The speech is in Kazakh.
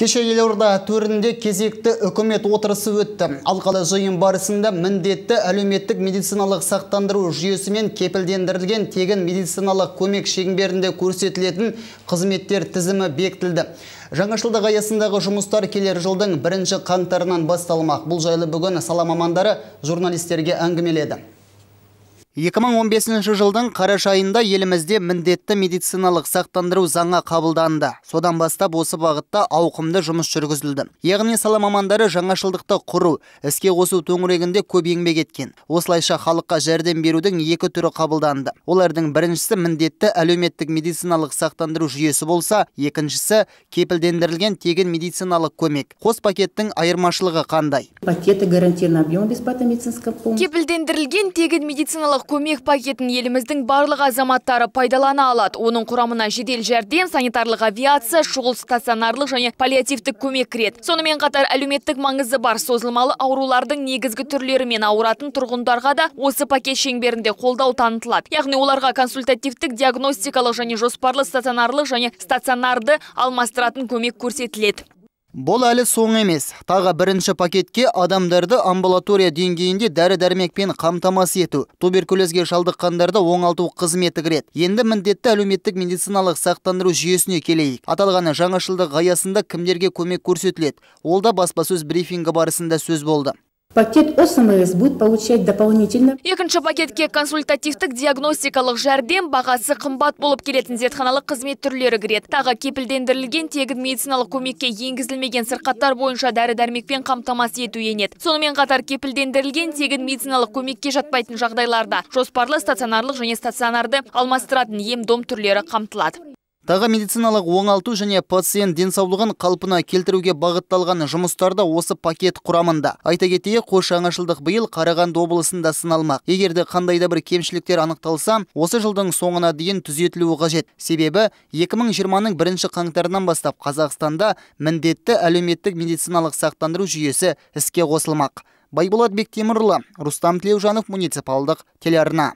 Кеше елорда төрінде кезекті үкімет отырысы өтті. Алқалы жиын барысында міндетті әлеуметтік медициналық сақтандыру жүйесімен кепілдендірілген тегін медициналық көмек шеңберінде көрсетілетін қызметтер тізімі бектілді. Жаңашылдық аясындағы жұмыстар келер жылдың бірінші қаңтарынан басталмақ. Бұл жайлы бүгін саламамандары журналистерге әңгімеледі. 2015 жылдың қараша айында елімізде міндетті медициналық сақтандыру заңы қабылданды. Содан бастап осы бағытта ауқымды жұмыс жүргізілді. Яғни сала мамандары жаңашылдықты құру, іске қосу төңірегінде көп еңбек еткен. Осылайша халыққа жәрдем берудің екі түрі қабылданды. Олардың біріншісі міндетті әлеуметтік медициналық сақтандыру жүйесі болса, екіншісі кепілдендірілген тегін медициналық көмек. Қос пакеттің айырмашылығы қандай? Пакеты гарантированный объем бесплатной медицинской помощи. Кепілдендірілген тегін медициналық медициналық көмек пакетін еліміздің барлық азаматтары пайдалана алады. Оның құрамына жедел жәрдем, санитарлық авиация, шұғыл стационарлық және паллиативтік көмек кіреді. Сонымен қатар әлеуметтік маңызы бар созылмалы аурулардың негізгі түрлерімен ауыратын тұрғындарға да осы пакет шеңберінде қолдау танытылады. Яғни оларға консультативтік, диагностикалық және жоспарлы стационарлық және стационарды алмастыратын көмек көрсетіледі Бұл әлі соң емес. Тағы бірінші пакетке адамдарды амбулатория деңгейінде дәрі-дәрмекпен қамтамасыз ету, туберкулезге шалдыққандарды оңалту қызметі кіреді. Енді міндетті әлеуметтік медициналық сақтандыру жүйесіне келейік. Аталғаны жаңашылдық аясында кімдерге көмек көрсетіледі. Ол да баспасөз брифингі барысында сөз болды пакет осмс будет получать дополнительно екінші пакетке консультативтік диагностикалық жәрдем бағасы қымбат болып келетін зертханалық қызмет түрлері кіреді тағы кепілдендірілген тегін медициналық көмекке енгізілмеген сырқаттар бойынша дәрі дәрмекпен қамтамасыз ету енет. сонымен қатар кепілдендірілген тегін медициналық көмекке жатпайтын жағдайларда жоспарлы стационарлық және стационарды алмастыратын ем дом түрлері қамтылады тағы медициналық оңалту және пациент денсаулығын қалпына келтіруге бағытталған жұмыстарда осы пакет құрамында айта кетейік қош жаңашылдық бұйыл қарағанды облысында сыналмақ егерде қандай бір кемшіліктер анықталса осы жылдың соңына дейін түзетілуі қажет себебі 2020-ның бірінші қаңтарынан бастап қазақстанда міндетті әлеметтік медициналық сақтандыру жүйесі іске қосылмақ байболат бектемірұлы рустам тілеужанов муниципалдық телеарна